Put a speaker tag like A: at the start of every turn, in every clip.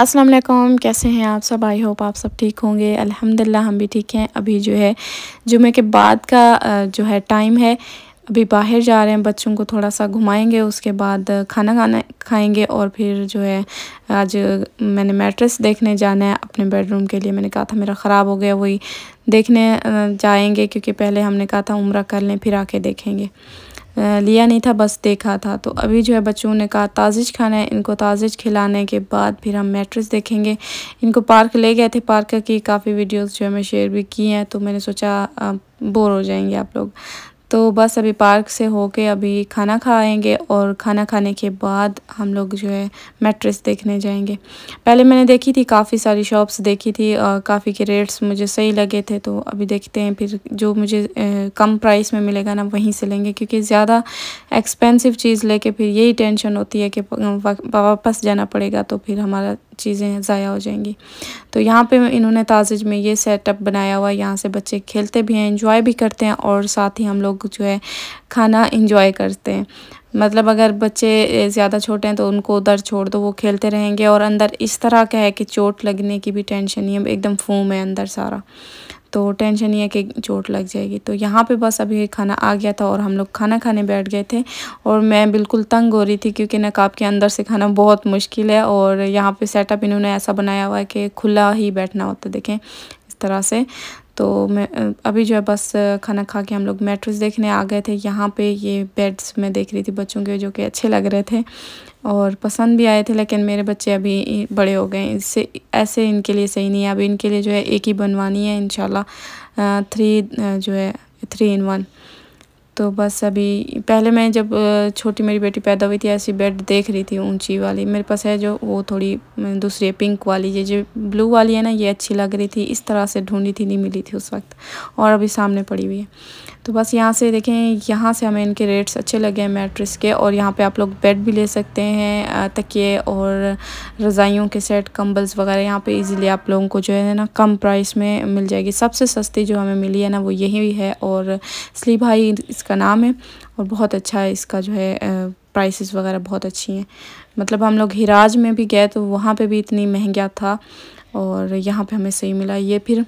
A: अस्सलाम वालेकुम कैसे हैं आप सब आई होप आप सब ठीक होंगे अल्हम्दुलिल्लाह हम भी ठीक हैं अभी जो है जुमे के बाद का जो है टाइम है अभी बाहर जा रहे हैं बच्चों को थोड़ा सा घुमाएंगे उसके बाद खाना खाना खाएंगे और फिर जो है आज मैंने मैट्रेस देखने जाना है अपने बेडरूम के लिए मैंने कहा था मेरा ख़राब हो गया वही देखने जाएंगे क्योंकि पहले हमने कहा था उम्र कर लें फिर आके देखेंगे लिया नहीं था बस देखा था तो अभी जो है बच्चों ने कहा ताजिश खाना है इनको ताजिश खिलाने के बाद फिर हम मेट्रिक्स देखेंगे इनको पार्क ले गए थे पार्क की काफ़ी वीडियोस जो है मैं शेयर भी की हैं तो मैंने सोचा बोर हो जाएंगे आप लोग तो बस अभी पार्क से होके अभी खाना खाएंगे और खाना खाने के बाद हम लोग जो है मेट्रेस देखने जाएंगे पहले मैंने देखी थी काफ़ी सारी शॉप्स देखी थी काफ़ी के रेट्स मुझे सही लगे थे तो अभी देखते हैं फिर जो मुझे कम प्राइस में मिलेगा ना वहीं से लेंगे क्योंकि ज़्यादा एक्सपेंसिव चीज़ लेके फिर यही टेंशन होती है कि वापस जाना पड़ेगा तो फिर हमारा चीज़ें ज़ाया हो जाएंगी तो यहाँ पे इन्होंने ताजिज में ये सेटअप बनाया हुआ है यहाँ से बच्चे खेलते भी हैं इंजॉय भी करते हैं और साथ ही हम लोग जो है खाना इंजॉय करते हैं मतलब अगर बच्चे ज़्यादा छोटे हैं तो उनको उधर छोड़ दो वो खेलते रहेंगे और अंदर इस तरह का है कि चोट लगने की भी टेंशन नहीं है एकदम फूम है अंदर सारा तो टेंशन नहीं है कि चोट लग जाएगी तो यहाँ पे बस अभी खाना आ गया था और हम लोग खाना खाने बैठ गए थे और मैं बिल्कुल तंग हो रही थी क्योंकि नकाब के अंदर से खाना बहुत मुश्किल है और यहाँ पे सेटअप इन्होंने ऐसा बनाया हुआ है कि खुला ही बैठना होता देखें इस तरह से तो मैं अभी जो है बस खाना खा के हम लोग मेट्रोस देखने आ गए थे यहाँ पे ये बेड्स मैं देख रही थी बच्चों के जो कि अच्छे लग रहे थे और पसंद भी आए थे लेकिन मेरे बच्चे अभी बड़े हो गए इससे ऐसे इनके लिए सही नहीं है अभी इनके लिए जो है एक ही बनवानी है इन थ्री जो है थ्री इन वन तो बस अभी पहले मैं जब छोटी मेरी बेटी पैदा हुई थी ऐसी बेड देख रही थी ऊंची वाली मेरे पास है जो वो थोड़ी दूसरी पिंक वाली ये जो ब्लू वाली है ना ये अच्छी लग रही थी इस तरह से ढूंढी थी नहीं मिली थी उस वक्त और अभी सामने पड़ी हुई है तो बस यहाँ से देखें यहाँ से हमें इनके रेट्स अच्छे लगे हैं मैट्रेस के और यहाँ पर आप लोग बेड भी ले सकते हैं तकिए और रज़ाइयों के सेट कम्बल्स वगैरह यहाँ पर ईज़िली आप लोगों को जो है ना कम प्राइस में मिल जाएगी सबसे सस्ती जो हमें मिली है ना वो यही है और स्लीप हाई इसका नाम है और बहुत अच्छा है इसका जो है प्राइसेस वगैरह बहुत अच्छी हैं मतलब हम लोग हिराज में भी गए तो वहाँ पे भी इतनी महंगा था और यहाँ पे हमें सही मिला ये फिर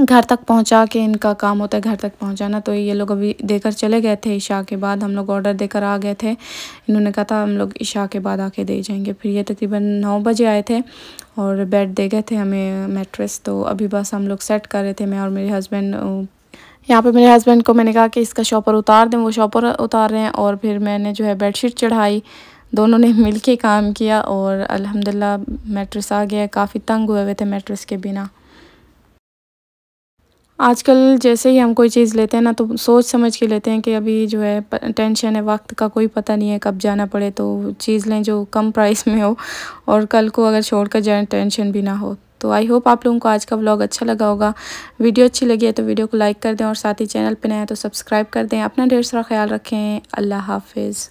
A: घर तक पहुँचा के इनका काम होता है घर तक पहुँचाना तो ये लोग अभी देकर चले गए थे ईशा के बाद हम लोग ऑर्डर देकर आ गए थे इन्होंने कहा था हम लोग ईशा के बाद आके दे जाएंगे फिर ये तकरीबन नौ बजे आए थे और बेड दे गए थे हमें मेट्रेस तो अभी बस हम लोग सेट कर रहे थे मैं और मेरे हस्बैंड यहाँ पे मेरे हस्बैंड को मैंने कहा कि इसका शॉपर उतार दें वो शॉपर उतार रहे हैं और फिर मैंने जो है बेडशीट चढ़ाई दोनों ने मिल के काम किया और अल्हम्दुलिल्लाह मैट्रेस आ गया काफ़ी तंग हुए हुए थे मेट्रेस के बिना आजकल जैसे ही हम कोई चीज़ लेते हैं ना तो सोच समझ के लेते हैं कि अभी जो है टेंशन है वक्त का कोई पता नहीं है कब जाना पड़े तो चीज़ लें जो कम प्राइस में हो और कल को अगर छोड़ कर जाए टेंशन भी ना हो तो आई होप आप लोगों को आज का ब्लॉग अच्छा लगा होगा वीडियो अच्छी लगी है तो वीडियो को लाइक कर दें और साथ ही चैनल पर नए हैं तो सब्सक्राइब कर दें अपना ढेर सारा ख्याल रखें अल्लाह हाफिज़